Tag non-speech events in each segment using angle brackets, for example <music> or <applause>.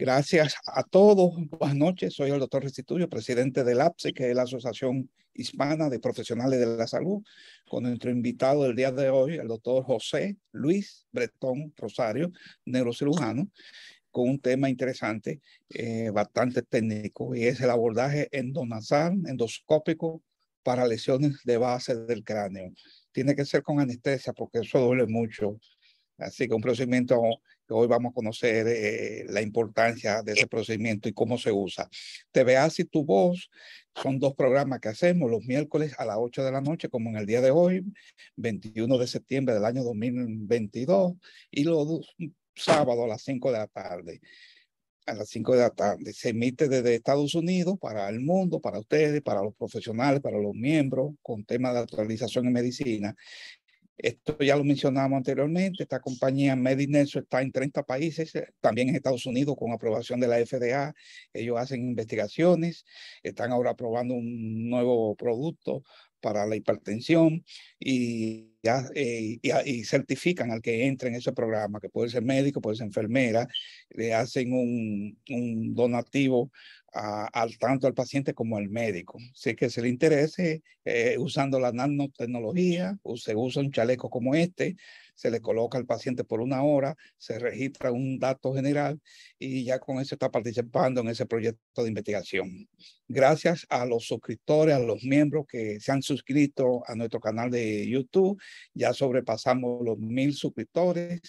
Gracias a todos. Buenas noches. Soy el doctor Restituyo, presidente del APSE, que es la Asociación Hispana de Profesionales de la Salud, con nuestro invitado del día de hoy, el doctor José Luis Bretón Rosario, neurocirujano, con un tema interesante, eh, bastante técnico, y es el abordaje endonasal, endoscópico para lesiones de base del cráneo. Tiene que ser con anestesia porque eso duele mucho. Así que un procedimiento Hoy vamos a conocer eh, la importancia de ese procedimiento y cómo se usa. TVA y tu voz son dos programas que hacemos los miércoles a las 8 de la noche, como en el día de hoy, 21 de septiembre del año 2022, y los sábados a las 5 de la tarde a las 5 de la tarde. Se emite desde Estados Unidos para el mundo, para ustedes, para los profesionales, para los miembros, con temas de actualización en medicina. Esto ya lo mencionamos anteriormente, esta compañía Medinerso está en 30 países, también en Estados Unidos con aprobación de la FDA. Ellos hacen investigaciones, están ahora aprobando un nuevo producto para la hipertensión y eh, y, certifican al que entre en ese programa, que puede ser médico, puede ser enfermera, le hacen un, donativo al tanto al paciente como al médico. es que se le interese, eh, usando la nanotecnología, se usa un chaleco como este, se le coloca al paciente por una hora, se registra un dato general y ya con eso está participando en ese proyecto de investigación. Gracias a los suscriptores, a los miembros que se han suscrito a nuestro canal de YouTube ya sobrepasamos los mil suscriptores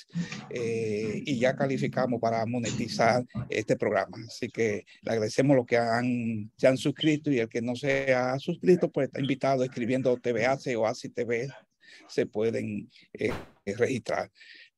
eh, y ya calificamos para monetizar este programa. Así que le agradecemos a los que se han suscrito y el que no se ha suscrito, pues está invitado escribiendo TVAC o ACI TV, se pueden eh, registrar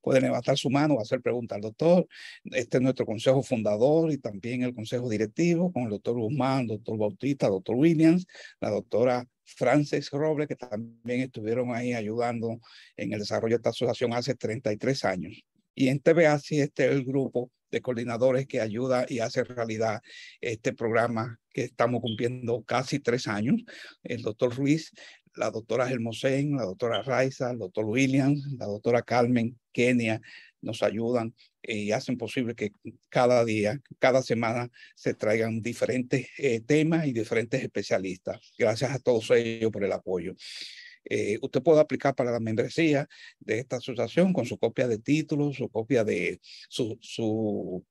pueden levantar su mano, o hacer preguntas al doctor. Este es nuestro consejo fundador y también el consejo directivo con el doctor Guzmán, doctor Bautista, doctor Williams, la doctora Frances Robles, que también estuvieron ahí ayudando en el desarrollo de esta asociación hace 33 años. Y en TVA este es el grupo de coordinadores que ayuda y hace realidad este programa que estamos cumpliendo casi tres años. El doctor Ruiz la doctora Germosén, la doctora Raiza, el doctor Williams, la doctora Carmen, Kenia, nos ayudan y hacen posible que cada día, cada semana se traigan diferentes eh, temas y diferentes especialistas. Gracias a todos ellos por el apoyo. Eh, usted puede aplicar para la membresía de esta asociación con su copia de título, su copia de su, su,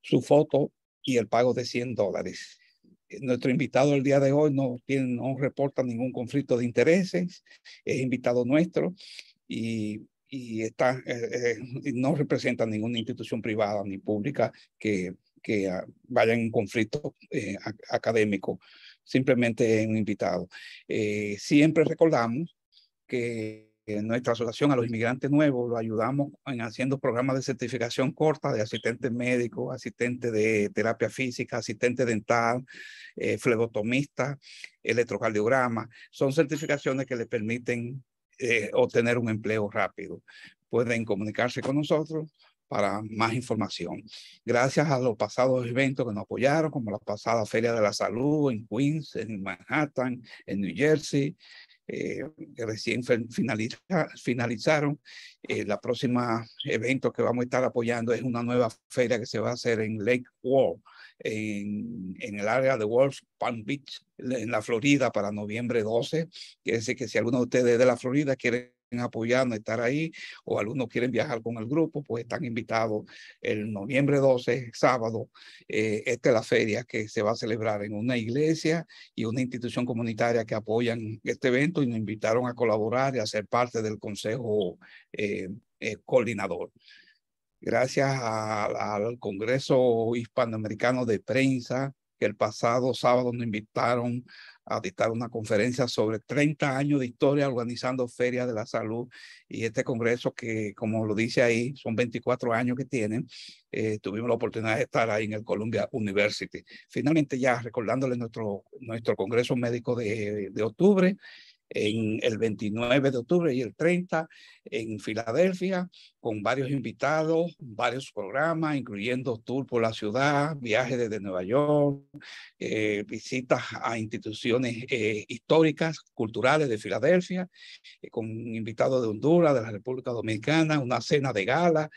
su foto y el pago de 100 dólares nuestro invitado el día de hoy no, tiene, no reporta ningún conflicto de intereses, es invitado nuestro y, y está, eh, eh, no representa ninguna institución privada ni pública que, que ah, vaya en conflicto eh, académico, simplemente es un invitado. siempre recordamos que en eh, nuestra asociación a los inmigrantes nuevos lo ayudamos en haciendo programas de certificación corta de asistente médico, asistente de terapia física, asistente dental, eh, flebotomista, electrocardiograma. Son certificaciones que le permiten eh, obtener un empleo rápido. Pueden comunicarse con nosotros para más información. Gracias a los pasados eventos que nos apoyaron, como la pasada Feria de la Salud en Queens, en Manhattan, en New Jersey, eh, recién finalizaron. Eh, la próxima evento que vamos a estar apoyando es una nueva feria que se va a hacer en Lake Wall, en, en el área de Wolf Palm Beach, en la Florida, para noviembre 12. Quiere decir que si alguno de ustedes de la Florida quiere apoyando, estar ahí, o algunos quieren viajar con el grupo, pues están invitados el noviembre 12, sábado, eh, esta es la feria que se va a celebrar en una iglesia y una institución comunitaria que apoyan este evento y nos invitaron a colaborar y a ser parte del consejo eh, eh, coordinador gracias al Congreso Hispanoamericano de Prensa, que el pasado sábado nos invitaron a dictar una conferencia sobre 30 años de historia organizando ferias de la salud y este congreso que, como lo dice ahí, son 24 años que tienen. Eh, tuvimos la oportunidad de estar ahí en el Columbia University. Finalmente ya recordándole nuestro, nuestro congreso médico de, de octubre en el 29 de octubre y el 30 en Filadelfia, con varios invitados, varios programas, incluyendo tour por la ciudad, viajes desde Nueva York, eh, visitas a instituciones eh, históricas, culturales de Filadelfia, eh, con con invitados de Honduras, de la República Dominicana, una cena de gala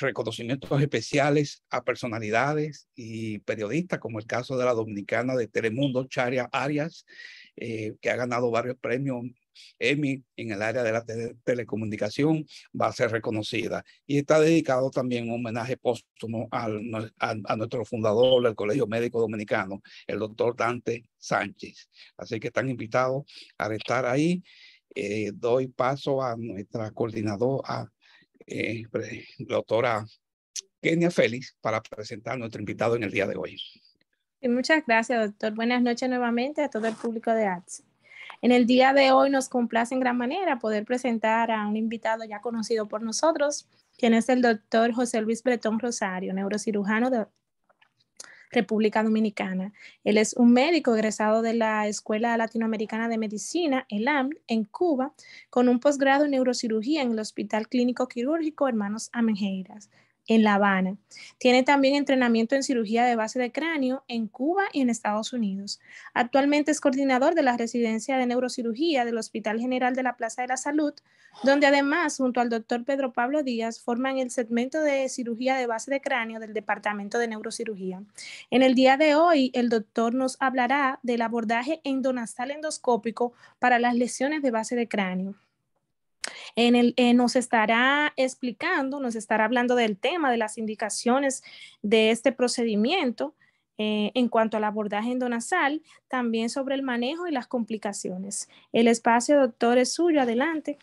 reconocimientos especiales a personalidades y periodistas, como el caso de la dominicana de Telemundo, Charia Arias, eh, que ha ganado varios premios Emmy en el área de la telecomunicación, va a ser reconocida. Y está dedicado también un homenaje póstumo a, nuestro fundador del Colegio Médico Dominicano, el doctor Dante Sánchez. Así que están invitados a estar ahí. Eh, doy paso a nuestra coordinadora, eh, doctora Kenia Félix, para presentar a nuestro invitado en el día de hoy muchas gracias, doctor. Buenas noches nuevamente a todo el público de ATSI. En el día de hoy nos complace en gran manera poder presentar a un invitado ya conocido por nosotros, quien es el doctor José Luis Bretón Rosario, neurocirujano de República Dominicana. Él es un médico egresado de la Escuela Latinoamericana de Medicina, ELAM, en Cuba, con un posgrado en neurocirugía en el Hospital Clínico Quirúrgico Hermanos Amenjeiras en La Habana. Tiene también entrenamiento en cirugía de base de cráneo en Cuba y en Estados Unidos. Actualmente es coordinador de la residencia de neurocirugía del Hospital General de la Plaza de la Salud, donde además, junto al doctor Pedro Pablo Díaz, forman el segmento de cirugía de base de cráneo del Departamento de Neurocirugía. En el día de hoy, el doctor nos hablará del abordaje endonasal endoscópico para las lesiones de base de cráneo. En eh, nos estará explicando, nos estará hablando del tema, de las indicaciones de este procedimiento eh, en cuanto al abordaje endonasal, también sobre el manejo y las complicaciones. El espacio, doctor, es suyo. Adelante.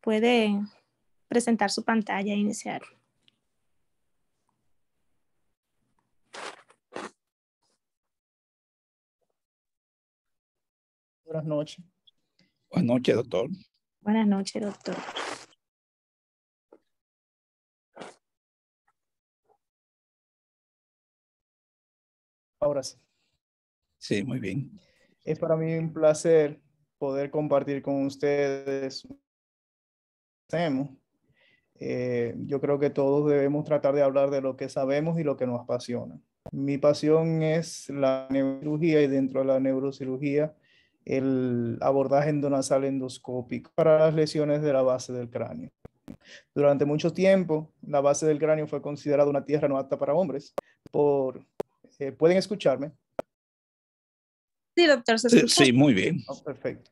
Puede presentar su pantalla e iniciar. Buenas noches. Buenas noches, doctor. Buenas noches, doctor. Ahora sí. Sí, muy bien. Es para mí un placer poder compartir con ustedes. Eh, yo creo que todos debemos tratar de hablar de lo que sabemos y lo que nos apasiona. Mi pasión es la neurocirugía y dentro de la neurocirugía el abordaje endonasal endoscópico para las lesiones de la base del cráneo. Durante mucho tiempo, la base del cráneo fue considerada una tierra no apta para hombres. Por, eh, ¿Pueden escucharme? Sí, doctor, Sí, muy bien. Oh, perfecto.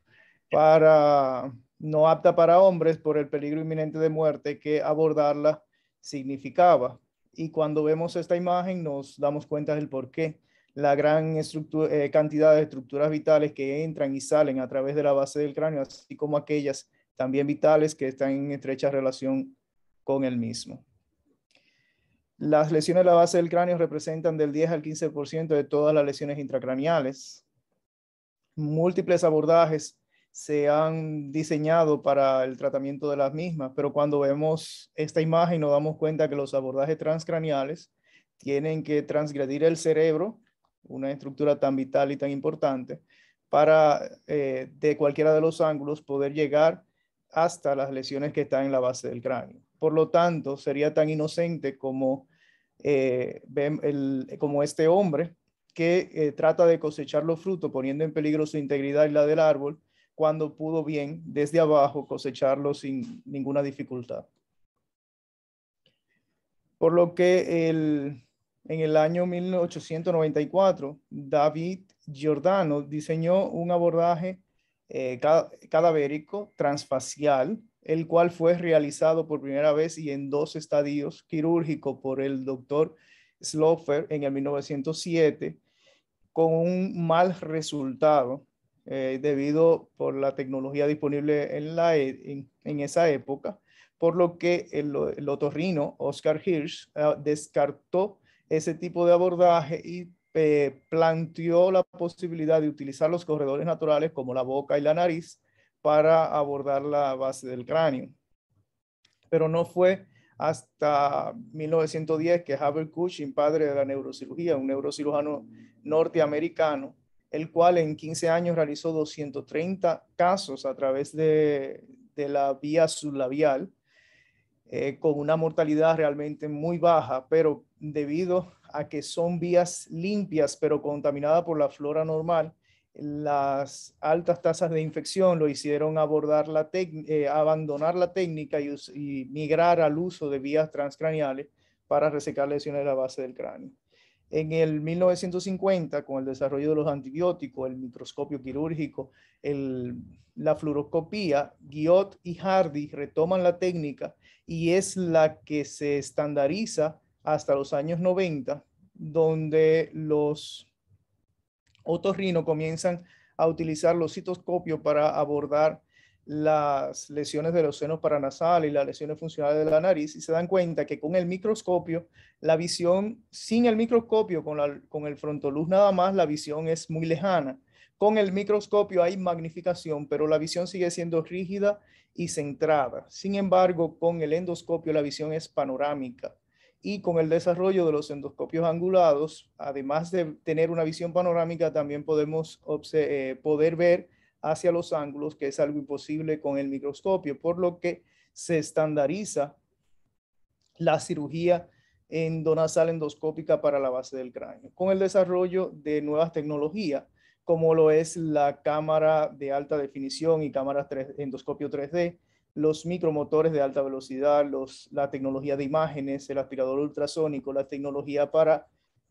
Para no apta para hombres por el peligro inminente de muerte que abordarla significaba. Y cuando vemos esta imagen nos damos cuenta del por qué la gran eh, cantidad de estructuras vitales que entran y salen a través de la base del cráneo, así como aquellas también vitales que están en estrecha relación con el mismo. Las lesiones de la base del cráneo representan del 10 al 15% de todas las lesiones intracraneales. Múltiples abordajes se han diseñado para el tratamiento de las mismas, pero cuando vemos esta imagen nos damos cuenta que los abordajes transcraneales tienen que transgredir el cerebro una estructura tan vital y tan importante, para eh, de cualquiera de los ángulos poder llegar hasta las lesiones que están en la base del cráneo. Por lo tanto, sería tan inocente como, eh, como este hombre que eh, trata de cosechar los frutos poniendo en peligro su integridad y la del árbol, cuando pudo bien desde abajo cosecharlo sin ninguna dificultad. Por lo que el, en el año 1894, David Giordano diseñó un abordaje eh, cadavérico transfacial, el cual fue realizado por primera vez y en dos estadios quirúrgicos por el doctor Slofer en el 1907, con un mal resultado eh, debido por la tecnología disponible en, la, e, en, esa época, por lo que el, otorrino Oscar Hirsch ah, descartó ese tipo de abordaje y eh, planteó la posibilidad de utilizar los corredores naturales como la boca y la nariz para abordar la base del cráneo. Pero no fue hasta 1910 que Haber Cushing, padre de la neurocirugía, un neurocirujano norteamericano, el cual en 15 años realizó 230 casos a través de, de la vía sublabial eh, con una mortalidad realmente muy baja, pero debido a que son vías limpias, pero contaminadas por la flora normal, las altas tasas de infección lo hicieron abordar la eh, abandonar la técnica y, migrar al uso de vías transcraneales para resecar lesiones de la base del cráneo en el 1950 con el desarrollo de los antibióticos, el microscopio quirúrgico, la fluoroscopía, Guiot y Hardy retoman la técnica y es la que se estandariza hasta los años 90, donde los otorrinos comienzan a utilizar los citoscopios para abordar las lesiones de los senos paranasales y las lesiones funcionales de la nariz y se dan cuenta que con el microscopio, la visión sin el microscopio, con, la, con el frontoluz nada más, la visión es muy lejana. Con el microscopio hay magnificación, pero la visión sigue siendo rígida y centrada. Sin embargo, con el endoscopio la visión es panorámica. Y con el desarrollo de los endoscopios angulados, además de tener una visión panorámica, también podemos eh, poder ver hacia los ángulos, que es algo imposible con el microscopio, por lo que se estandariza la cirugía endonasal endoscópica para la base del cráneo, con el desarrollo de nuevas tecnologías, como lo es la cámara de alta definición y cámaras endoscopio 3D, los micromotores de alta velocidad, los, la tecnología de imágenes, el aspirador ultrasónico, la tecnología para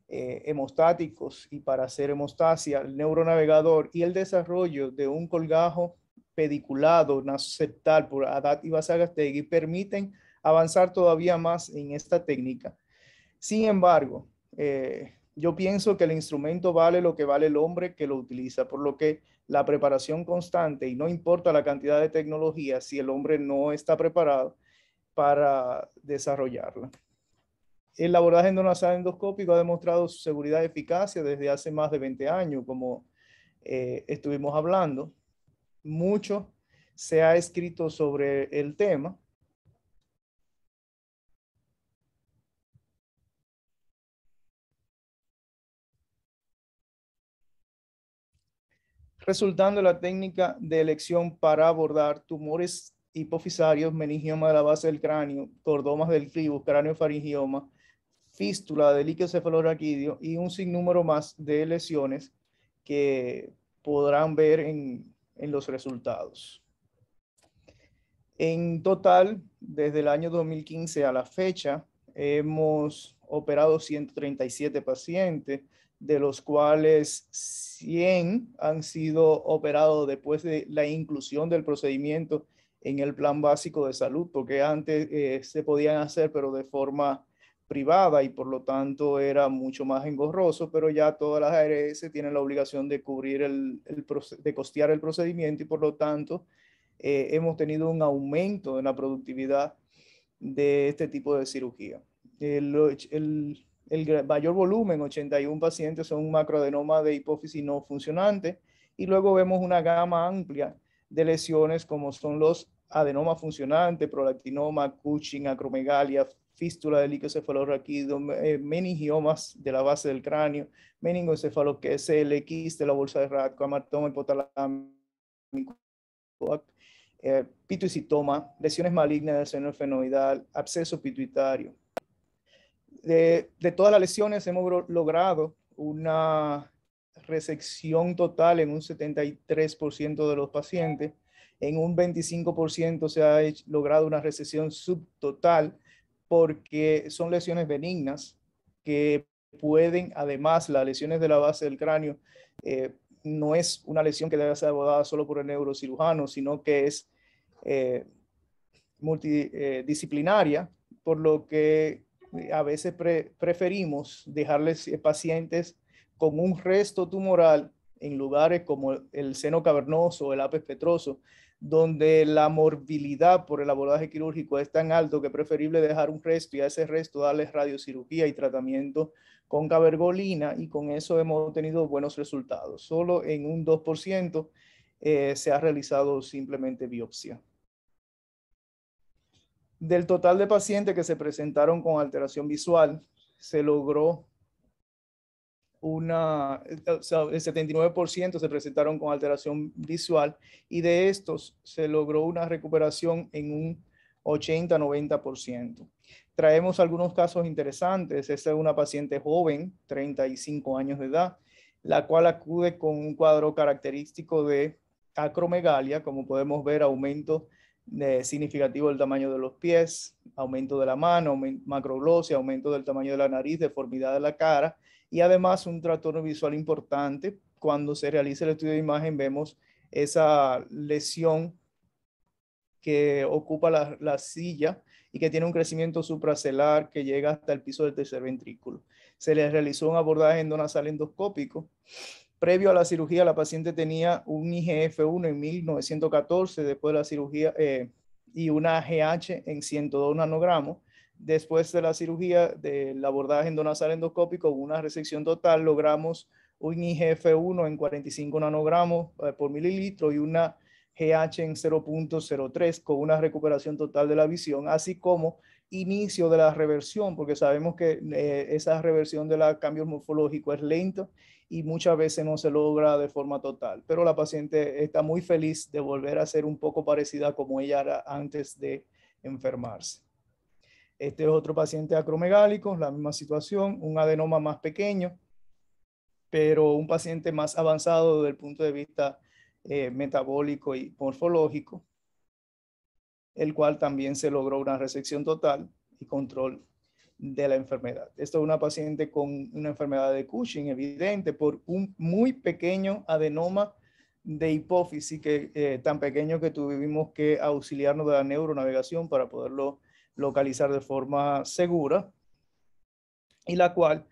eh, hemostáticos y para hacer hemostasia, el neuronavegador y el desarrollo de un colgajo pediculado nasoceptal por Adat y Basagastegui permiten avanzar todavía más en esta técnica. Sin embargo, eh, yo pienso que el instrumento vale lo que vale el hombre que lo utiliza, por lo que la preparación constante, y no importa la cantidad de tecnología, si el hombre no está preparado para desarrollarla. El abordaje endonasal endoscópico ha demostrado su seguridad y eficacia desde hace más de 20 años, como eh, estuvimos hablando. Mucho se ha escrito sobre el tema. resultando la técnica de elección para abordar tumores hipofisarios, meningioma de la base del cráneo, cordomas del cribus, cráneo faringioma, fístula de líquido cefalorraquídeo y un sinnúmero más de lesiones que podrán ver en, en los resultados. En total, desde el año 2015 a la fecha, hemos operado 137 pacientes, de los cuales 100 han sido operados después de la inclusión del procedimiento en el plan básico de salud, porque antes eh, se podían hacer, pero de forma privada y por lo tanto era mucho más engorroso, pero ya todas las ARS tienen la obligación de cubrir el, de costear el procedimiento y por lo tanto eh, hemos tenido un aumento en la productividad de este tipo de cirugía. El, el mayor volumen, 81 pacientes, son un macroadenoma de hipófisis no funcionante y luego vemos una gama amplia de lesiones como son los adenomas funcionantes, prolactinoma, Cushing, acromegalia, fístula del cefalorraquídeo, eh, meningiomas de la base del cráneo, meningoencefalo, que es el de la bolsa de Radko, amartoma, hipotalámico, eh, lesiones malignas del seno fenoidal, absceso pituitario. De, todas las lesiones hemos logrado una resección total en un 73% de los pacientes, en un 25% se ha logrado una resección subtotal porque son lesiones benignas que pueden, además, las lesiones de la base del cráneo eh, no es una lesión que debe ser abordada solo por el neurocirujano, sino que es eh, multidisciplinaria, eh, por lo que a veces preferimos dejarles pacientes con un resto tumoral en lugares como el seno cavernoso, el ápice petroso, donde la morbilidad por el abordaje quirúrgico es tan alto que es preferible dejar un resto y a ese resto darle radiocirugía y tratamiento con cabergolina y con eso hemos obtenido buenos resultados. Solo en un 2% eh, se ha realizado simplemente biopsia. Del total de pacientes que se presentaron con alteración visual, se logró una, eh, el 79% se presentaron con alteración visual y de estos se logró una recuperación en un 80-90%. Traemos algunos casos interesantes. Esta es una paciente joven, 35 años de edad, la cual acude con un cuadro característico de acromegalia, como podemos ver, aumento eh, significativo del tamaño de los pies, aumento de la mano, macroglosia, aumento del tamaño de la nariz, deformidad de la cara y además un trastorno visual importante. Cuando se realiza el estudio de imagen vemos esa lesión que ocupa la, la silla y que tiene un crecimiento supracelar que llega hasta el piso del tercer ventrículo. Se le realizó un abordaje endonasal endoscópico. Previo a la cirugía, la paciente tenía un IGF-1 en 1914, después de la cirugía, eh, y una GH en 102 nanogramos después de la cirugía del abordaje endonasal endoscópico, una resección total, logramos un IGF-1 en 45 nanogramos eh, por mililitro y una GH en 0.03 con una recuperación total de la visión, así como inicio de la reversión, porque sabemos que eh, esa reversión del cambio morfológico es lento y muchas veces no se logra de forma total, pero la paciente está muy feliz de volver a ser un poco parecida como ella era antes de enfermarse. Este es otro paciente acromegálico, la misma situación, un adenoma más pequeño, pero un paciente más avanzado desde el punto de vista eh, metabólico y morfológico, el cual también se logró una resección total y control de la enfermedad. Esto es una paciente con una enfermedad de Cushing evidente por un muy pequeño adenoma de hipófisis que eh, tan pequeño que tuvimos que auxiliarnos de la neuronavegación para poderlo localizar de forma segura y la cual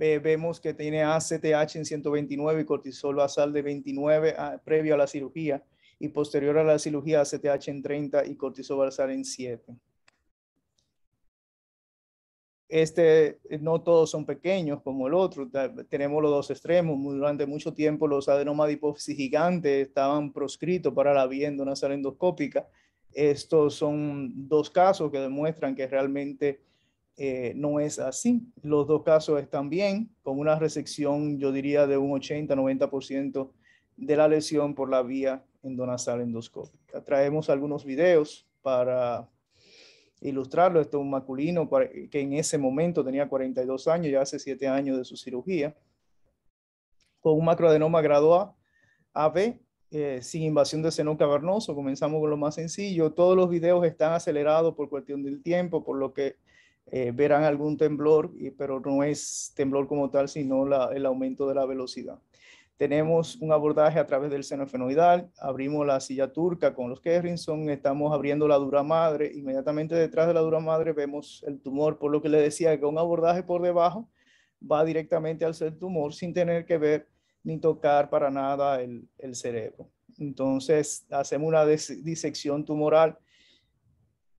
eh, vemos que tiene ACTH en 129 y cortisol basal de 29 ah, previo a la cirugía y posterior a la cirugía ACTH en 30 y cortisol basal en 7. Este, eh, no todos son pequeños como el otro, tenemos los dos extremos. Durante mucho tiempo los adenomas de hipófisis gigantes estaban proscritos para la vía nasal endoscópica estos son dos casos que demuestran que realmente eh, no es así. Los dos casos están bien, con una resección, yo diría, de un 80-90% de la lesión por la vía endonasal endoscópica. Traemos algunos videos para ilustrarlo. Esto es un masculino que en ese momento tenía 42 años, ya hace 7 años de su cirugía, con un macroadenoma grado A, AB, eh, sin invasión de seno cavernoso. Comenzamos con lo más sencillo. Todos los videos están acelerados por cuestión del tiempo, por lo que eh, verán algún temblor, pero no es temblor como tal, sino la, el aumento de la velocidad. Tenemos un abordaje a través del seno fenoidal, abrimos la silla turca con los Kerrinson, estamos abriendo la dura madre, inmediatamente detrás de la dura madre vemos el tumor, por lo que le decía que un abordaje por debajo va directamente al ser tumor sin tener que ver ni tocar para nada el, cerebro. Entonces hacemos una disección tumoral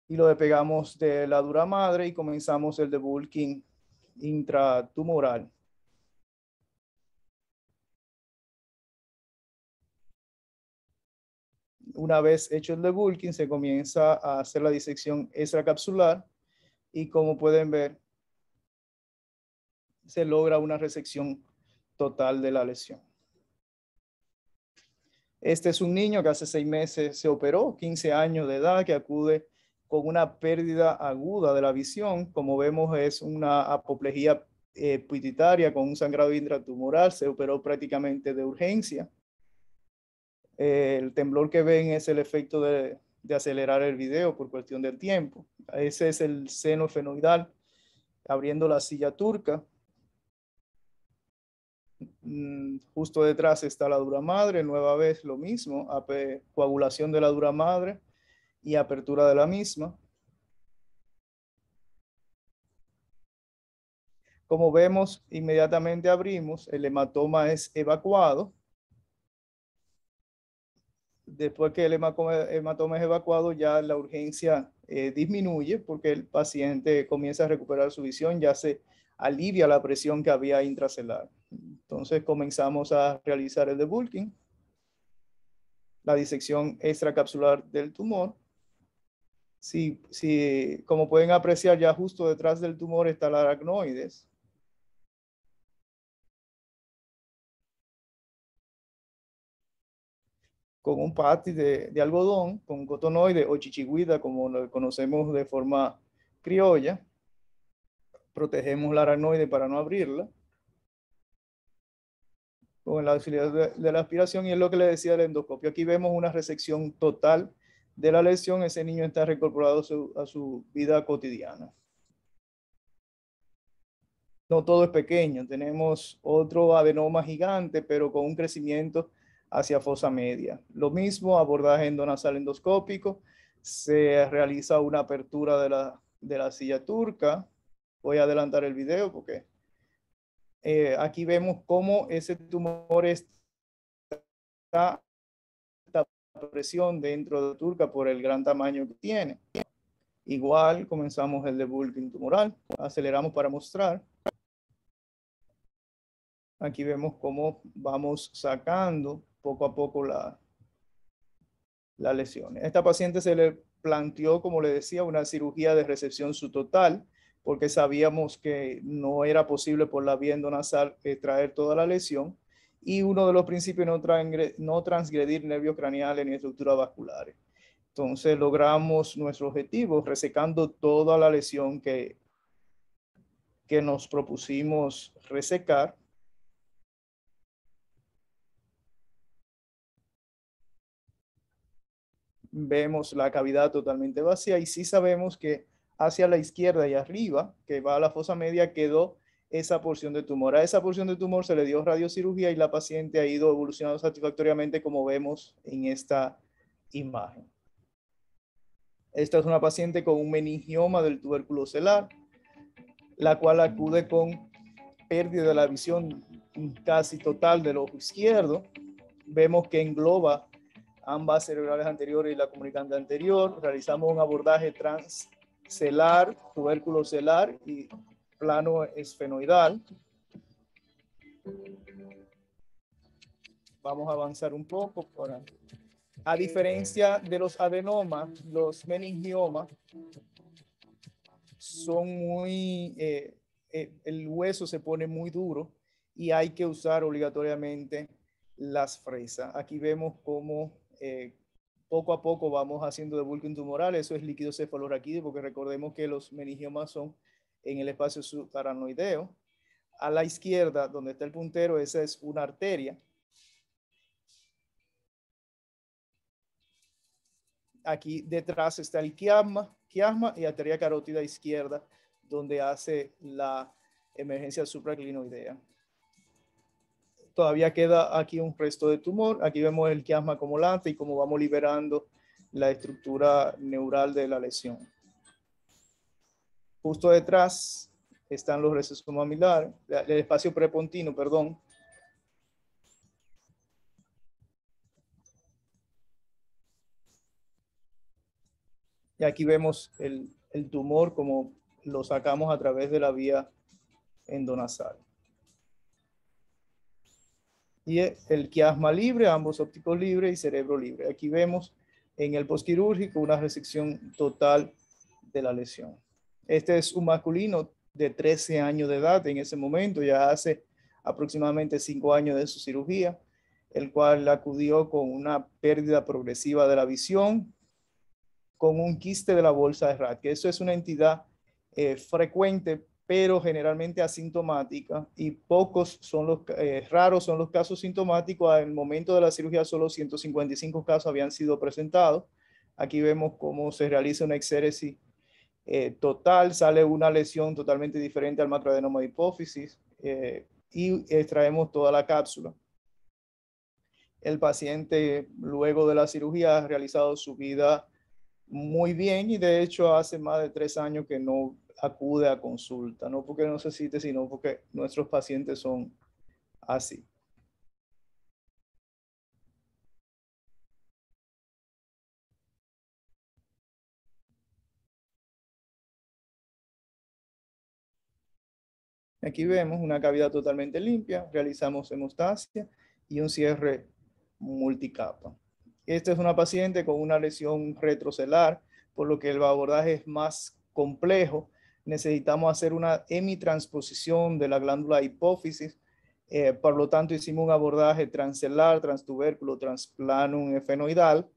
y lo despegamos de la dura madre y comenzamos el debulking intratumoral. Una vez hecho el debulking, se comienza a hacer la disección extracapsular y como pueden ver, se logra una resección total de la lesión. Este es un niño que hace seis meses se operó, 15 años de edad, que acude con una pérdida aguda de la visión. Como vemos, es una apoplejía eh, con un sangrado intratumoral. Se operó prácticamente de urgencia. Eh, el temblor que ven es el efecto de, de acelerar el video por cuestión del tiempo. Ese es el seno fenoidal, abriendo la silla turca. Mm, justo detrás está la dura madre, nueva vez lo mismo, coagulación de la dura madre y apertura de la misma. Como vemos, inmediatamente abrimos, el hematoma es evacuado. Después que el hematoma es evacuado, ya la urgencia eh, disminuye porque el paciente comienza a recuperar su visión, ya se alivia la presión que había intracelular. Entonces comenzamos a realizar el debulking, la disección extracapsular del tumor. Si, como pueden apreciar, ya justo detrás del tumor está la aracnoides. con un patty de, de algodón, con cotonoide o chichiguida, como lo conocemos de forma criolla. Protegemos la aracnoide para no abrirla con la facilidad de, la aspiración y es lo que le decía el endoscopio. Aquí vemos una resección total de la lesión, ese niño está reincorporado a su vida cotidiana. No todo es pequeño, tenemos otro adenoma gigante, pero con un crecimiento hacia fosa media. Lo mismo, abordaje endonasal endoscópico, se realiza una apertura de la, de la silla turca. Voy a adelantar el video porque eh, aquí vemos cómo ese tumor está alta presión dentro de turca por el gran tamaño que tiene. Igual comenzamos el debulking tumoral, aceleramos para mostrar. Aquí vemos cómo vamos sacando poco a poco la, la lesión. A esta paciente se le planteó, como le decía, una cirugía de recepción subtotal porque sabíamos que no era posible por la vía endonasal eh, traer toda la lesión. Y uno de los principios no, no transgredir nervios craneales ni estructuras vasculares. Entonces logramos nuestro objetivo resecando toda la lesión que, que nos propusimos resecar. Vemos la cavidad totalmente vacía y sí sabemos que hacia la izquierda y arriba, que va a la fosa media, quedó esa porción de tumor. A esa porción de tumor se le dio radiocirugía y la paciente ha ido evolucionando satisfactoriamente como vemos en esta imagen. Esta es una paciente con un meningioma del tubérculo celar, la cual acude con pérdida de la visión casi total del ojo izquierdo. Vemos que engloba ambas cerebrales anteriores y la comunicante anterior. Realizamos un abordaje trans celar, tubérculo celar y plano esfenoidal. Vamos a avanzar un poco. A diferencia de los adenomas, los meningiomas son muy, eh, eh, el hueso se pone muy duro y hay que usar obligatoriamente las fresas. Aquí vemos cómo eh, poco a poco vamos haciendo de bulking tumoral, eso es líquido cefalorraquídeo, porque recordemos que los meningiomas son en el espacio subcaranoideo. A la izquierda, donde está el puntero, esa es una arteria. Aquí detrás está el quiasma, quiasma y arteria carótida izquierda, donde hace la emergencia supraclinoidea todavía queda aquí un resto de tumor. Aquí vemos el quiasma como y cómo vamos liberando la estructura neural de la lesión. Justo detrás están los recesos mamilares, el espacio prepontino, perdón. Y aquí vemos el, el tumor como lo sacamos a través de la vía endonasal y e, el quiasma libre, ambos ópticos libres y cerebro libre. Aquí vemos en el posquirúrgico una resección total de la lesión. Este es un masculino de 13 años de edad en ese momento, ya hace aproximadamente 5 años de su cirugía, el cual acudió con una pérdida progresiva de la visión, con un quiste de la bolsa de RAT, eso es una entidad eh, frecuente pero generalmente asintomática y pocos son los, eh, raros son los casos sintomáticos. Al momento de la cirugía solo 155 casos habían sido presentados. Aquí vemos cómo se realiza una exéresis eh, total, sale una lesión totalmente diferente al macroadenoma de hipófisis eh, y extraemos toda la cápsula. El paciente luego de la cirugía ha realizado su vida muy bien y de hecho hace más de tres años que no acude a consulta, no porque no se cite, sino porque nuestros pacientes son así. Aquí vemos una cavidad totalmente limpia, realizamos hemostasia y un cierre multicapa. Esta es una paciente con una lesión retrocelar, por lo que el abordaje es más complejo necesitamos hacer una hemitransposición de la glándula hipófisis. Eh, por lo tanto, hicimos un abordaje transcelar, transtubérculo, transplanum efenoidal,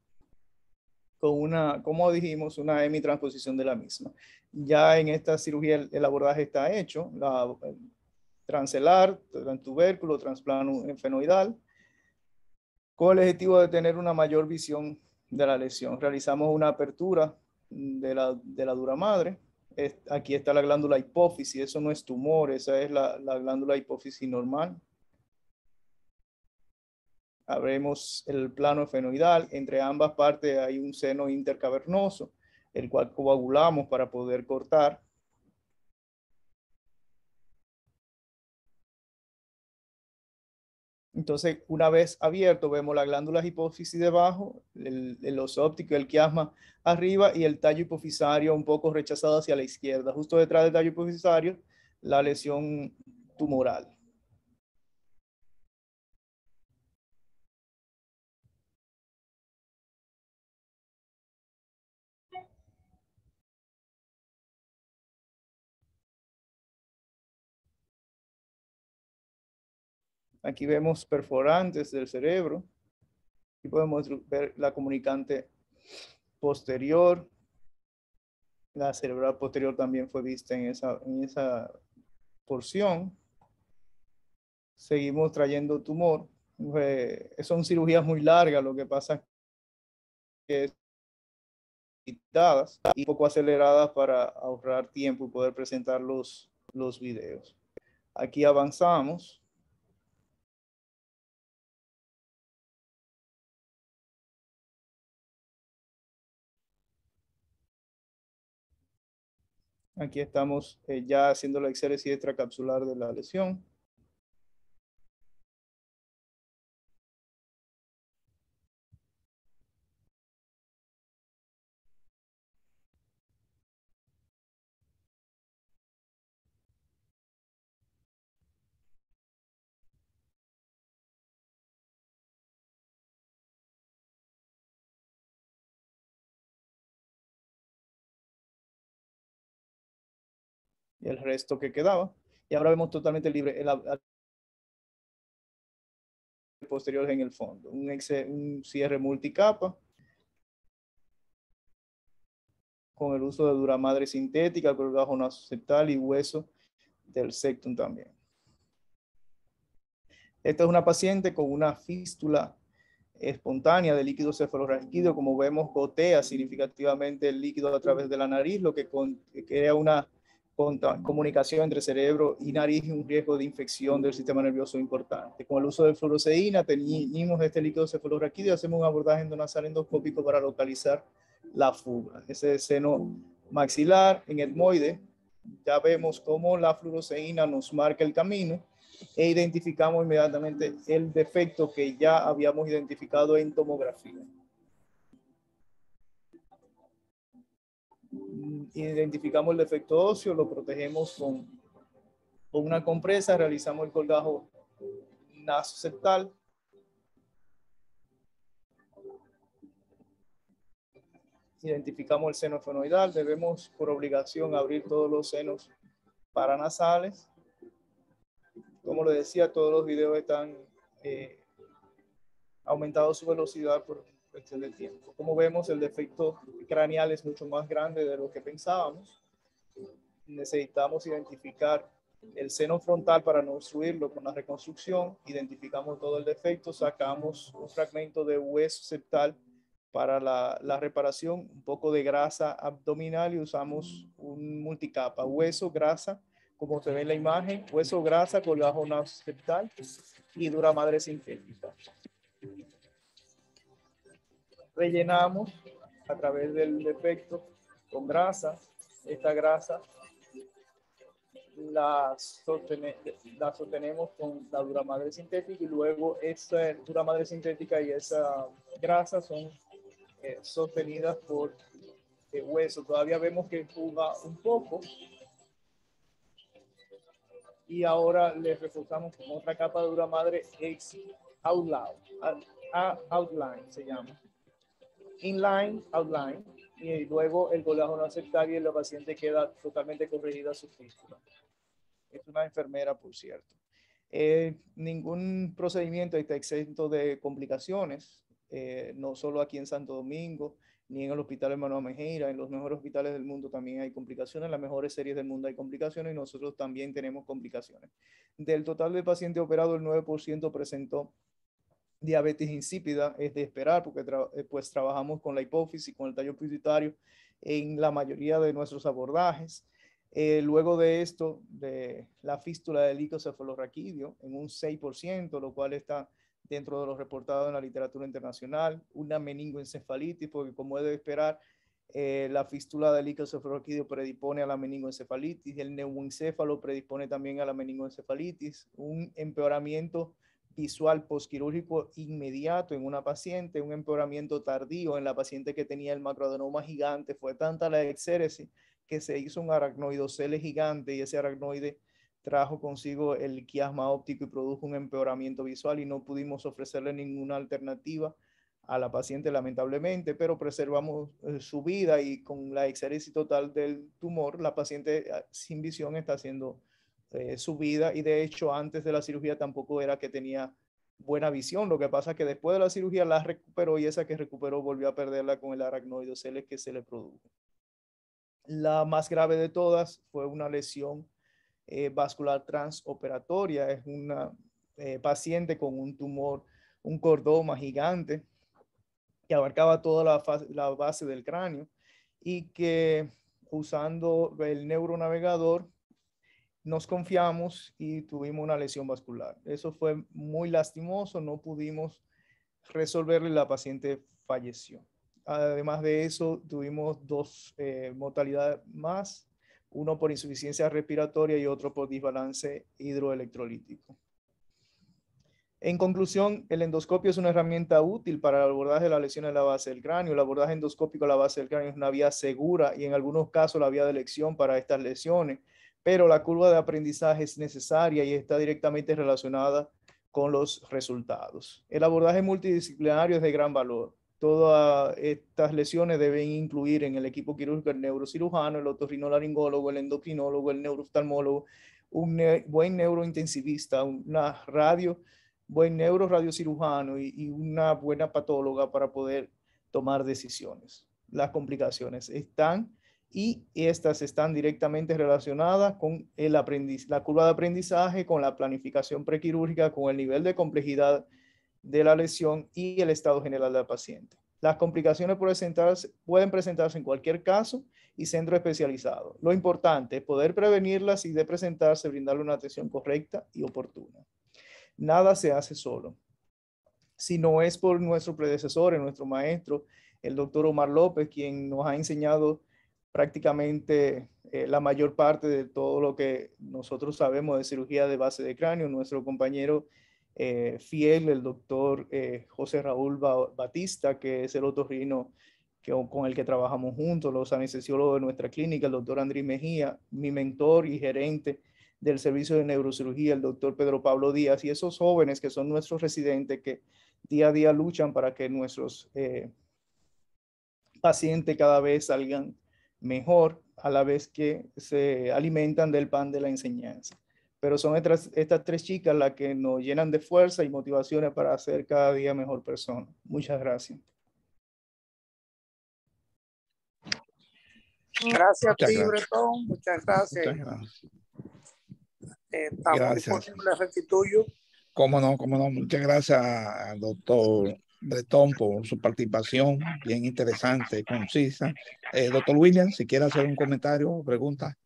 con una, como dijimos, una hemitransposición de la misma. Ya en esta cirugía el, abordaje está hecho, la, transcelar transtubérculo, transplanum efenoidal, con el objetivo de tener una mayor visión de la lesión. Realizamos una apertura de la, de la dura madre aquí está la glándula hipófisis, eso no es tumor, esa es la, glándula hipófisis normal. Abremos el plano fenoidal, entre ambas partes hay un seno intercavernoso, el cual coagulamos para poder cortar Entonces, una vez abierto, vemos la glándula hipófisis debajo, el, el el quiasma arriba y el tallo hipofisario un poco rechazado hacia la izquierda. Justo detrás del tallo hipofisario, la lesión tumoral. Aquí vemos perforantes del cerebro y podemos ver la comunicante posterior. La cerebral posterior también fue vista en esa, en esa porción. Seguimos trayendo tumor. son cirugías muy largas, lo que pasa es que es y poco aceleradas para ahorrar tiempo y poder presentar los, los videos. Aquí avanzamos. Aquí estamos eh, ya haciendo la exéresis extracapsular de la lesión. el resto que quedaba. Y ahora vemos totalmente libre el, posterior en el fondo. Un, un cierre multicapa con el uso de duramadre sintética, colgajo septal y hueso del septum también. Esta es una paciente con una fístula espontánea de líquido cefalorraquídeo, como vemos gotea significativamente el líquido a través de la nariz, lo que crea una con comunicación entre cerebro y nariz y un riesgo de infección del sistema nervioso importante. Con el uso de fluoroceína teníamos este líquido cefalorraquídeo y hacemos un abordaje endonasal endoscópico para localizar la fuga. Ese seno maxilar en el moide, ya vemos cómo la fluoroceína nos marca el camino e identificamos inmediatamente el defecto que ya habíamos identificado en tomografía. identificamos el defecto óseo, lo protegemos con, con una compresa, realizamos el colgajo naso-septal. Identificamos el seno fenoidal, debemos por obligación abrir todos los senos paranasales. Como les decía, todos los videos están eh, aumentados su velocidad por, como vemos, el defecto craneal es mucho más grande de lo que pensábamos. Necesitamos identificar el seno frontal para no obstruirlo con la reconstrucción, identificamos todo el defecto, sacamos un fragmento de hueso septal para la, la, reparación, un poco de grasa abdominal y usamos un multicapa, hueso, grasa, como se ve en la imagen, hueso, grasa, colágeno, septal y dura madre sintética rellenamos a través del defecto con grasa. Esta grasa la, sostenemos con la dura madre sintética y luego esta dura madre sintética y esa grasa son eh, sostenidas por el eh, hueso. Todavía vemos que fuga un poco. Y ahora le reforzamos con otra capa de dura madre ex outline, outline se llama inline, outline, y luego el no aceptable y la paciente queda totalmente a su fístula. Es una enfermera, por cierto. Eh, ningún procedimiento está exento de complicaciones, eh, no solo aquí en Santo Domingo, ni en el Hospital Hermano Mejera, en los mejores hospitales del mundo también hay complicaciones, en las mejores series del mundo hay complicaciones y nosotros también tenemos complicaciones. Del total de pacientes operados, el 9% presentó diabetes insípida es de esperar porque eh, pues trabajamos con la hipófisis, con el tallo pituitario en la mayoría de nuestros abordajes. Eh, luego de esto, de la fístula del icocefalorraquídeo en un 6%, lo cual está dentro de los reportados en la literatura internacional, una meningoencefalitis, porque como es de esperar, eh, la fístula del icocefalorraquídeo predispone a la meningoencefalitis, el neuencéfalo predispone también a la meningoencefalitis, un empeoramiento visual posquirúrgico inmediato en una paciente, un empeoramiento tardío en la paciente que tenía el macroadenoma gigante, fue tanta la exéresis que se hizo un aracnoidocele gigante y ese aracnoide trajo consigo el quiasma óptico y produjo un empeoramiento visual y no pudimos ofrecerle ninguna alternativa a la paciente lamentablemente, pero preservamos eh, su vida y con la exéresis total del tumor, la paciente ah, sin visión está siendo eh, su vida y de hecho antes de la cirugía tampoco era que tenía buena visión. Lo que pasa es que después de la cirugía la recuperó y esa que recuperó volvió a perderla con el aracnoidocele que se le produjo. La más grave de todas fue una lesión eh, vascular transoperatoria. Es una eh, paciente con un tumor, un cordoma gigante que abarcaba toda la, la base del cráneo y que usando el neuronavegador nos confiamos y tuvimos una lesión vascular. Eso fue muy lastimoso, no pudimos resolverlo y la paciente falleció. Además de eso, tuvimos dos eh, mortalidades más, uno por insuficiencia respiratoria y otro por desbalance hidroelectrolítico. En conclusión, el endoscopio es una herramienta útil para el abordaje de las lesiones en la base del cráneo. El abordaje endoscópico a la base del cráneo es una vía segura y en algunos casos la vía de elección para estas lesiones pero la curva de aprendizaje es necesaria y está directamente relacionada con los resultados. El abordaje multidisciplinario es de gran valor. Todas estas lesiones deben incluir en el equipo quirúrgico el neurocirujano, el otorrinolaringólogo, el endocrinólogo, el neurooftalmólogo, un buen neurointensivista, una radio, buen neuroradiocirujano y, y una buena patóloga para poder tomar decisiones. Las complicaciones están y estas están directamente relacionadas con el la curva de aprendizaje, con la planificación prequirúrgica, con el nivel de complejidad de la lesión y el estado general del paciente. Las complicaciones presentarse, pueden presentarse en cualquier caso y centro especializado. Lo importante es poder prevenirlas y de presentarse, brindarle una atención correcta y oportuna. Nada se hace solo. Si no es por nuestro predecesor, nuestro maestro, el doctor Omar López, quien nos ha enseñado prácticamente eh, la mayor parte de todo lo que nosotros sabemos de cirugía de base de cráneo. Nuestro compañero eh, fiel, el doctor eh, José Raúl Batista, que es el otorrino que, con el que trabajamos juntos, los anestesiólogos de nuestra clínica, el doctor Andrés Mejía, mi mentor y gerente del servicio de neurocirugía, el doctor Pedro Pablo Díaz, y esos jóvenes que son nuestros residentes que día a día luchan para que nuestros pacientes cada vez salgan mejor a la vez que se alimentan del pan de la enseñanza. Pero son estas, estas tres chicas las que nos llenan de fuerza y motivaciones para ser cada día mejor persona. Muchas gracias. Gracias Muchas Muchas gracias. Muchas gracias. Eh, cómo no, cómo no. Muchas gracias, doctor Bretón por su participación bien interesante, concisa. Eh, doctor William, si quiere hacer un comentario o pregunta.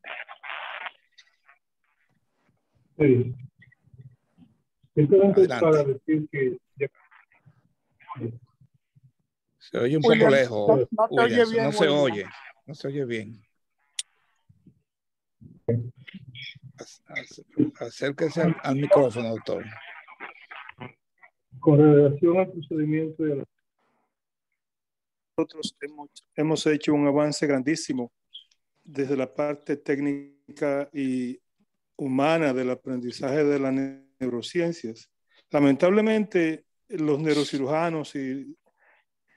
Sí. Se oye un poco lejos. No, se oye, no se oye bien. Acérquese al micrófono, doctor. Con relación al procedimiento de la... Nosotros hemos, hecho un avance grandísimo desde la parte técnica y humana del aprendizaje de las neurociencias. Lamentablemente, los neurocirujanos y,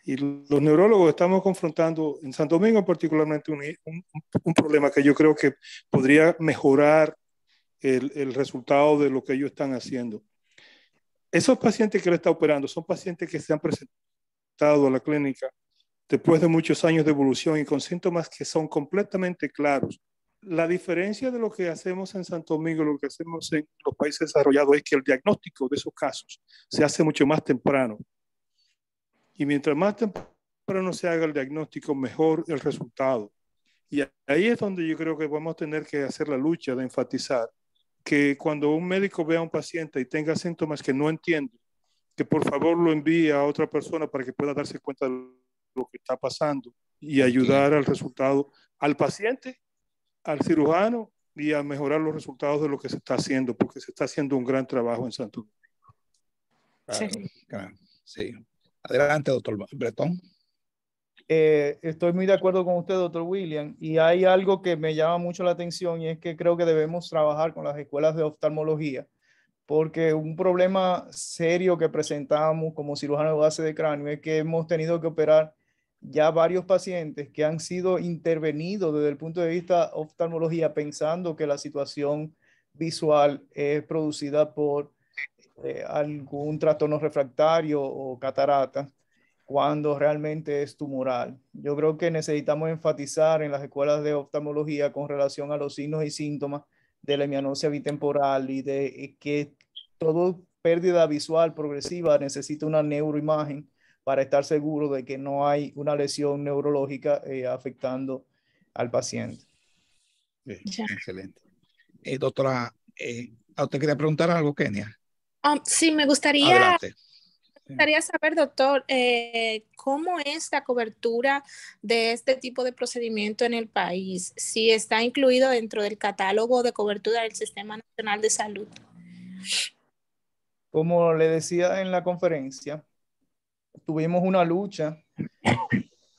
los neurólogos estamos confrontando, en Santo Domingo particularmente, un, un, problema que yo creo que podría mejorar el resultado de lo que ellos están haciendo. Esos pacientes que le está operando son pacientes que se han presentado a la clínica después de muchos años de evolución y con síntomas que son completamente claros. La diferencia de lo que hacemos en Santo Domingo, lo que hacemos en los países desarrollados, es que el diagnóstico de esos casos se hace mucho más temprano. Y mientras más temprano se haga el diagnóstico, mejor el resultado. Y ahí es donde yo creo que vamos a tener que hacer la lucha de enfatizar que cuando un médico vea a un paciente y tenga síntomas que no entiende, que por favor lo envíe a otra persona para que pueda darse cuenta de lo que está pasando y ayudar al resultado, al paciente, al cirujano y a mejorar los resultados de lo que se está haciendo, porque se está haciendo un gran trabajo en Santo Domingo. sí. sí. Adelante, doctor Bretón. Eh, estoy muy de acuerdo con usted, doctor William, y hay algo que me llama mucho la atención y es que creo que debemos trabajar con las escuelas de oftalmología, porque un problema serio que presentamos como cirujano de base de cráneo es que hemos tenido que operar ya varios pacientes que han sido intervenidos desde el punto de vista oftalmología pensando que la situación visual es producida por eh, algún trastorno refractario o catarata cuando realmente es tumoral. Yo creo que necesitamos enfatizar en las escuelas de oftalmología con relación a los signos y síntomas de la hemianosia bitemporal y de eh, que toda pérdida visual progresiva necesita una neuroimagen para estar seguro de que no hay una lesión neurológica eh, afectando al paciente. excelente. Eh, doctora, ¿a usted quería preguntar algo, Kenia? Um, sí, me gustaría gustaría saber, doctor, eh, cómo es la cobertura de este tipo de procedimiento en el país, si está incluido dentro del catálogo de cobertura del Sistema Nacional de Salud. Como le decía en la conferencia, tuvimos una lucha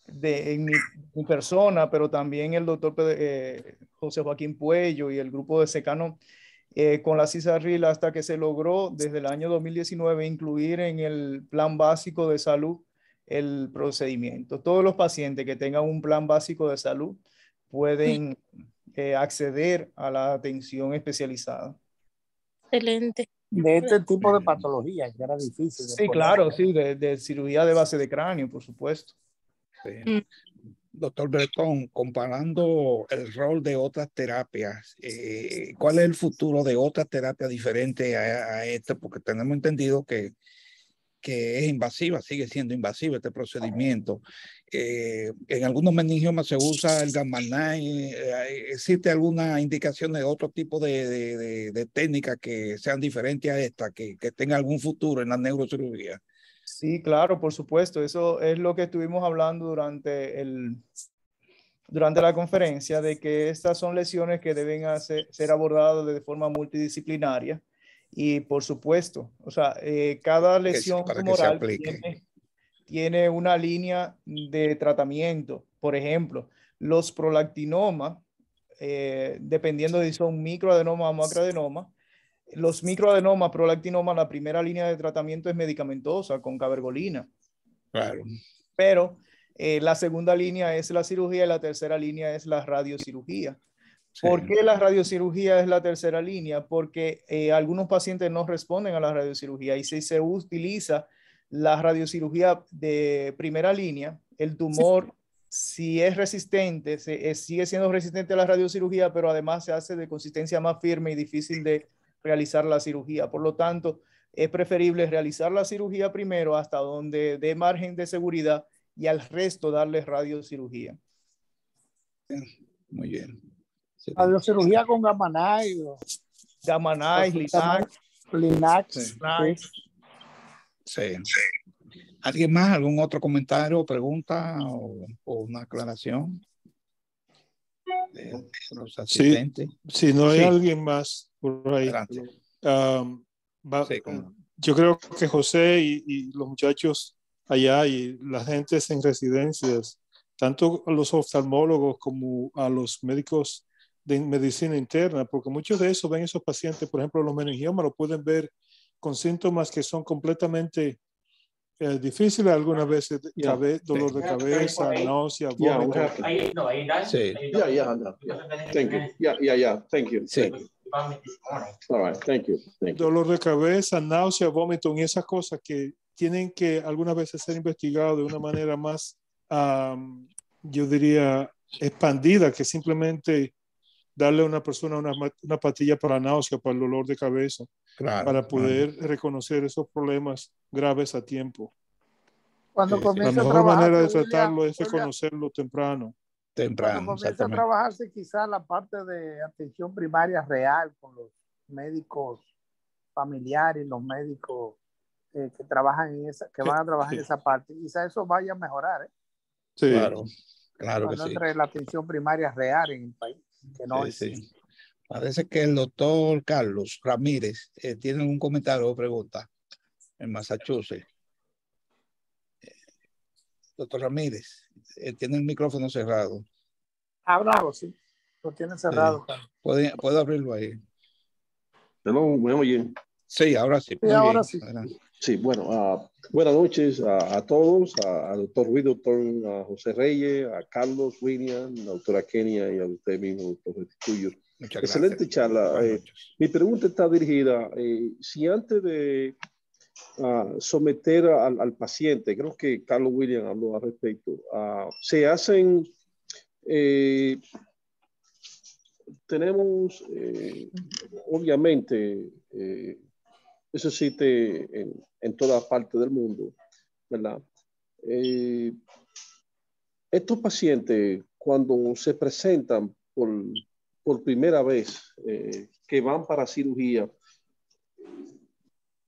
de, en mi, persona, pero también el doctor eh, José Joaquín Puello y el grupo de Secano eh, con la CISARRIL hasta que se logró desde el año 2019 incluir en el plan básico de salud el procedimiento. Todos los pacientes que tengan un plan básico de salud pueden eh, acceder a la atención especializada. Excelente. De este tipo de patologías, que era difícil. Sí, claro, sí, de, cirugía de base de cráneo, por supuesto. Sí. Mm doctor Bertón, comparando el rol de otras terapias, eh, ¿cuál es el futuro de otras terapias diferentes a, esta? Porque tenemos entendido que, que es invasiva, sigue siendo invasiva este procedimiento. Eh, en algunos meningiomas se usa el gamma eh, ¿Existe alguna indicación de otro tipo de, técnicas que sean diferentes a esta, que, que tenga algún futuro en la neurocirugía? Sí, claro, por supuesto. Eso es lo que estuvimos hablando durante, el, durante la conferencia, de que estas son lesiones que deben ser abordadas de forma multidisciplinaria. Y por supuesto, o sea, eh, cada lesión tiene, una línea de tratamiento. Por ejemplo, los prolactinomas, eh, dependiendo de si son microadenomas o macroadenomas, los microadenomas, prolactinomas, la primera línea de tratamiento es medicamentosa con cabergolina. Claro. Pero eh, la segunda línea es la cirugía y la tercera línea es la radiocirugía. ¿Por qué la radiocirugía es la tercera línea? Porque eh, algunos pacientes no responden a la radiocirugía y si se utiliza la radiocirugía de primera línea, el tumor, si es resistente, se, eh, sigue siendo resistente a la radiocirugía, pero además se hace de consistencia más firme y difícil de realizar la cirugía. Por lo tanto, es preferible realizar la cirugía primero hasta donde dé margen de seguridad y al resto darles radiocirugía. Muy bien. cirugía con Gamanay. Gamanay, Linax. Linax. Sí. ¿Alguien más? ¿Algún otro comentario, pregunta o, una aclaración? si no hay alguien más, por Yo creo que José y, los muchachos allá y las gentes en residencias, tanto a los oftalmólogos como a los médicos de medicina interna, porque muchos de esos ven esos pacientes, por ejemplo, los meningiomas lo pueden ver con síntomas que son completamente eh, difíciles algunas veces, dolor de cabeza, náusea, vómito. Yeah, sí, sí Sí, thank you. Dolor de cabeza, náusea, vómito y esas cosas que tienen que algunas veces ser investigados de una manera más, yo diría, expandida que simplemente darle a una persona una, patilla pastilla para náusea, para el dolor de cabeza, para poder reconocer esos problemas graves a tiempo. Cuando la mejor manera de tratarlo es reconocerlo temprano. Temprano. Cuando comienza a trabajarse quizá la parte de atención primaria real con los médicos familiares, los médicos eh, que trabajan en esa, que van a trabajar en esa parte, quizá eso vaya a mejorar. ¿eh? Sí, claro, claro que sí. la atención primaria real en el país, que Parece que el doctor Carlos Ramírez eh, tiene un comentario o pregunta en Massachusetts. doctor Ramírez. Eh, tiene el micrófono cerrado. Ah, sí. Lo tiene cerrado. ¿Puedo, abrirlo ahí. Sí, ahora sí. ahora sí. Sí, bueno, ah, buenas noches a, todos, al doctor Ruido, a José Reyes, a Carlos, William, a doctora Kenia y a usted mismo, doctor gracias. Excelente charla. Eh, mi pregunta está dirigida, eh, si antes de a someter al, al, paciente, creo que Carlos William habló al respecto, ah, se hacen, eh, tenemos eh, obviamente, eh, eso existe en, en toda parte del mundo, ¿verdad? Eh, estos pacientes cuando se presentan por, por primera vez, que van para cirugía,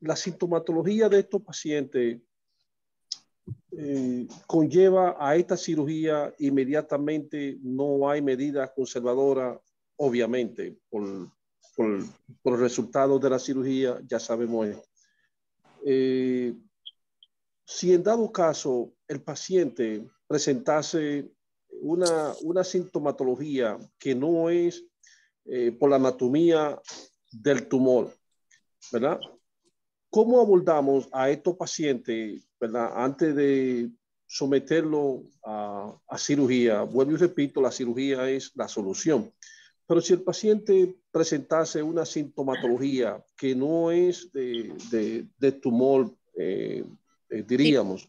la sintomatología de estos pacientes eh, conlleva a esta cirugía inmediatamente, no hay medidas conservadoras, obviamente, por, los resultados de la cirugía, ya sabemos eh, si en dado caso el paciente presentase una, sintomatología que no es eh, por la anatomía del tumor, ¿verdad? ¿Cómo abordamos a estos pacientes ¿verdad? antes de someterlo a, cirugía? Vuelvo y repito, la cirugía es la solución. Pero si el paciente presentase una sintomatología que no es de, tumor, eh, eh, diríamos,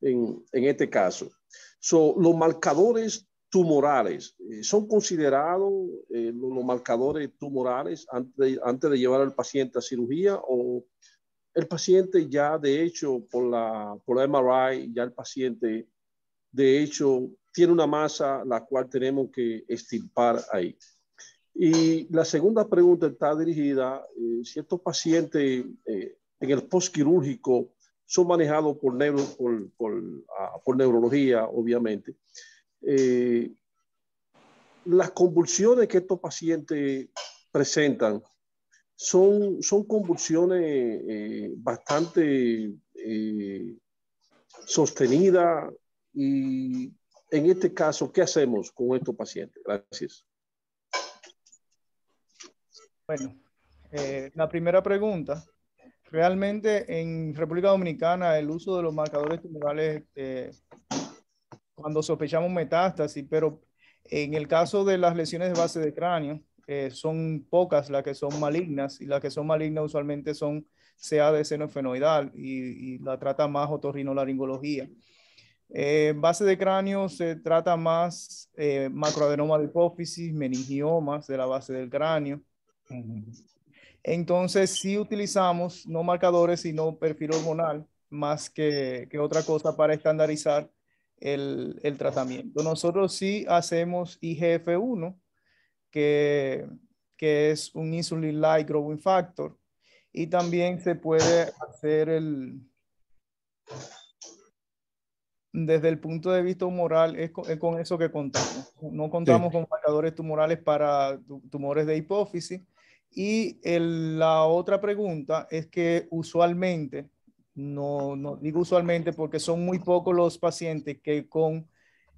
en, este caso, son los marcadores tumorales eh, son considerados los, marcadores tumorales antes de llevar al paciente a cirugía o, el paciente ya, de hecho, por la, por la MRI, ya el paciente, de hecho, tiene una masa la cual tenemos que estirpar ahí. Y la segunda pregunta está dirigida, eh, si estos pacientes eh, en el postquirúrgico son manejados por, neuro, por, por ah, neurología, obviamente, eh, las convulsiones que estos pacientes presentan, son, son convulsiones eh, bastante eh, sostenidas y en este caso, ¿qué hacemos con estos pacientes? Gracias. Bueno, eh, la primera pregunta. Realmente en República Dominicana el uso de los marcadores tumorales eh, cuando sospechamos metástasis, pero en el caso de las lesiones de base de cráneo, eh, son pocas las que son malignas y las que son malignas usualmente son sea de senofenoidal y, y, la trata más otorrinolaringología. Eh, base de cráneo se trata más eh, macroadenoma de hipófisis, meningiomas de la base del cráneo. Entonces, si utilizamos no marcadores, sino perfil hormonal, más que, que otra cosa para estandarizar el, el, tratamiento. Nosotros sí hacemos IGF-1, que, que es un insulin-like growing factor. Y también se puede hacer el, desde el punto de vista humoral, es con, eso que contamos. No contamos con marcadores tumorales para tumores de hipófisis. Y la otra pregunta es que usualmente, no, no, digo usualmente porque son muy pocos los pacientes que con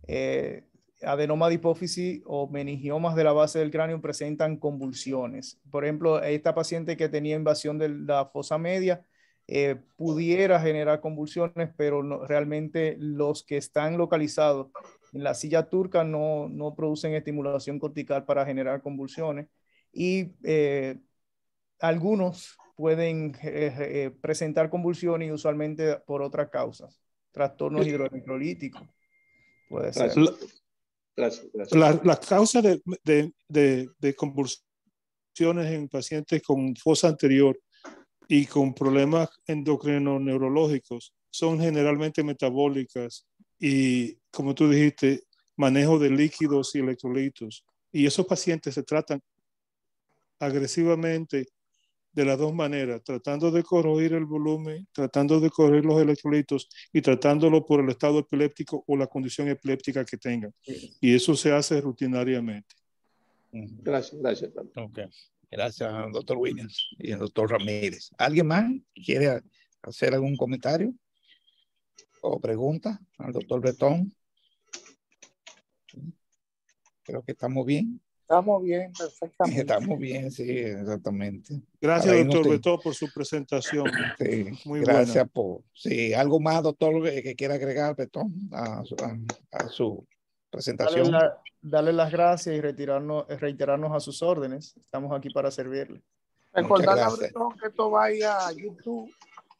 eh, adenoma de hipófisis o meningiomas de la base del cráneo presentan convulsiones. Por ejemplo, esta paciente que tenía invasión de la fosa media eh, pudiera generar convulsiones, pero realmente los que están localizados en la silla turca no, producen estimulación cortical para generar convulsiones. Y eh, algunos pueden eh, presentar convulsiones usualmente por otras causas, trastornos hidroelectrolíticos. Puede ser. Las, causas de, de, convulsiones en pacientes con fosa anterior y con problemas endocrino-neurológicos son generalmente metabólicas y, como tú dijiste, manejo de líquidos y electrolitos. Y esos pacientes se tratan agresivamente de las dos maneras, tratando de corroer el volumen, tratando de correr los electrolitos y tratándolo por el estado epiléptico o la condición epiléptica que tenga. Y eso se hace rutinariamente. Gracias, gracias. Okay. Gracias, doctor Williams y el doctor Ramírez. ¿Alguien más quiere hacer algún comentario o pregunta al doctor Bretón? Creo que estamos bien. Estamos bien, <laughs> perfectamente. Estamos bien, sí, exactamente. Gracias, doctor Beto, por su presentación. Sí, Muy gracias por. Sí, algo más, doctor, eh, que quiera agregar, Betón, a, su presentación. darle las gracias y retirarnos, eh, reiterarnos a sus órdenes. Estamos aquí para servirle. Recordar que esto vaya a YouTube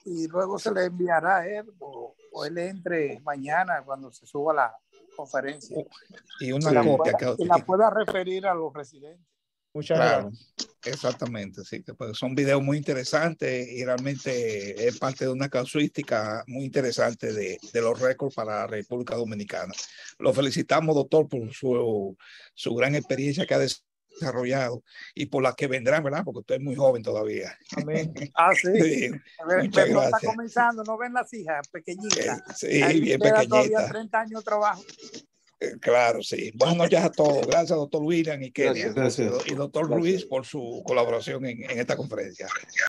y luego se le enviará a él o él entre mañana cuando se suba la, conferencia. Oh, y una copia. que, la pueda referir a los residentes. Muchas gracias. Exactamente, sí, pues son videos muy interesantes y realmente es parte de una casuística muy interesante de, los récords para la República Dominicana. Lo felicitamos, doctor, por su, su gran experiencia que ha desarrollado desarrollado y por las que vendrán, ¿verdad? Porque usted es muy joven todavía. Amén. <laughs> Ah, sí. ver, muchas gracias. Está comenzando, no ven las hijas, pequeñitas. Eh, sí, bien pequeñitas. 30 años de trabajo. Eh, claro, sí. Buenas noches a todos. Gracias, doctor William y Kenia. Gracias, Y doctor Ruiz Luis por su colaboración en, en esta conferencia.